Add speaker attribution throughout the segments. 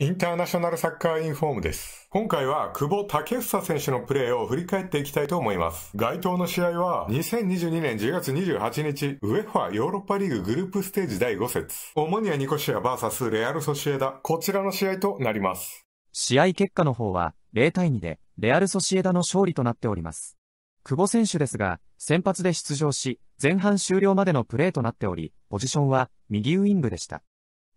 Speaker 1: インターナショナルサッカーインフォームです。今回は久保建英選手のプレーを振り返っていきたいと思います。該当の試合は2022年10月28日、ウェファヨーロッパリーググループステージ第5節、オモニア・ニコシア VS レアル・ソシエダ、こちらの試
Speaker 2: 合となります。試合結果の方は0対2でレアル・ソシエダの勝利となっております。久保選手ですが、先発で出場し、前半終了までのプレーとなっており、ポジションは右ウイングでした。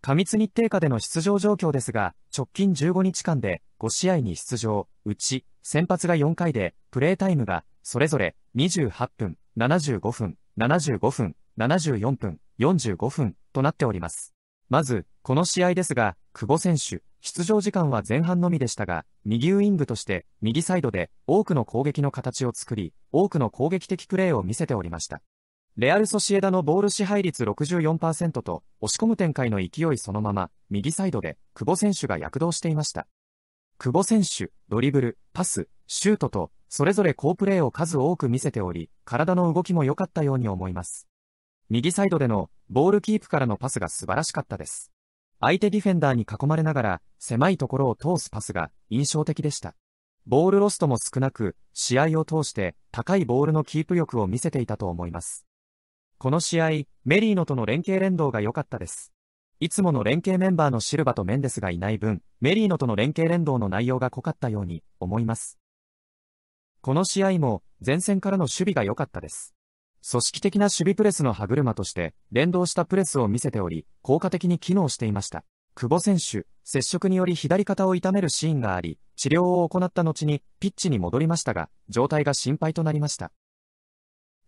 Speaker 2: 過密日程下での出場状況ですが、直近15日間で5試合に出場、うち先発が4回で、プレータイムがそれぞれ28分、75分、75分、74分、45分となっております。まず、この試合ですが、久保選手、出場時間は前半のみでしたが、右ウイングとして右サイドで多くの攻撃の形を作り、多くの攻撃的プレーを見せておりました。レアル・ソシエダのボール支配率64%と、押し込む展開の勢いそのまま、右サイドで、久保選手が躍動していました。久保選手、ドリブル、パス、シュートと、それぞれ好プレーを数多く見せており、体の動きも良かったように思います。右サイドでの、ボールキープからのパスが素晴らしかったです。相手ディフェンダーに囲まれながら、狭いところを通すパスが印象的でした。ボールロストも少なく、試合を通して高いボールのキープ力を見せていたと思います。この試合、メリーノとの連携連動が良かったです。いつもの連携メンバーのシルバとメンデスがいない分、メリーノとの連携連動の内容が濃かったように思います。この試合も前線からの守備が良かったです。組織的な守備プレスの歯車として連動したプレスを見せており、効果的に機能していました。久保選手、接触により左肩を痛めるシーンがあり、治療を行った後にピッチに戻りましたが、状態が心配となりました。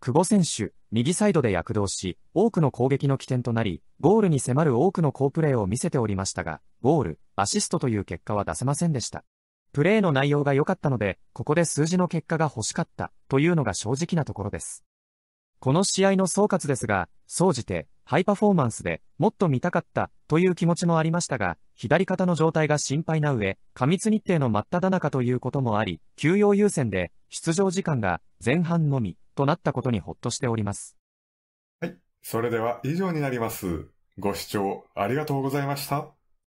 Speaker 2: 久保選手、右サイドで躍動し、多くの攻撃の起点となり、ゴールに迫る多くの好プレーを見せておりましたが、ゴール、アシストという結果は出せませんでした。プレーの内容が良かったので、ここで数字の結果が欲しかった、というのが正直なところです。この試合の総括ですが、総じて、ハイパフォーマンスで、もっと見たかった、という気持ちもありましたが、左肩の状態が心配な上、過密日程の真っ只中ということもあり、休養優先で、出場時間が前半のみ、となったことにほっとしております。
Speaker 1: はい。それでは以上になります。ご視聴ありがとうございました。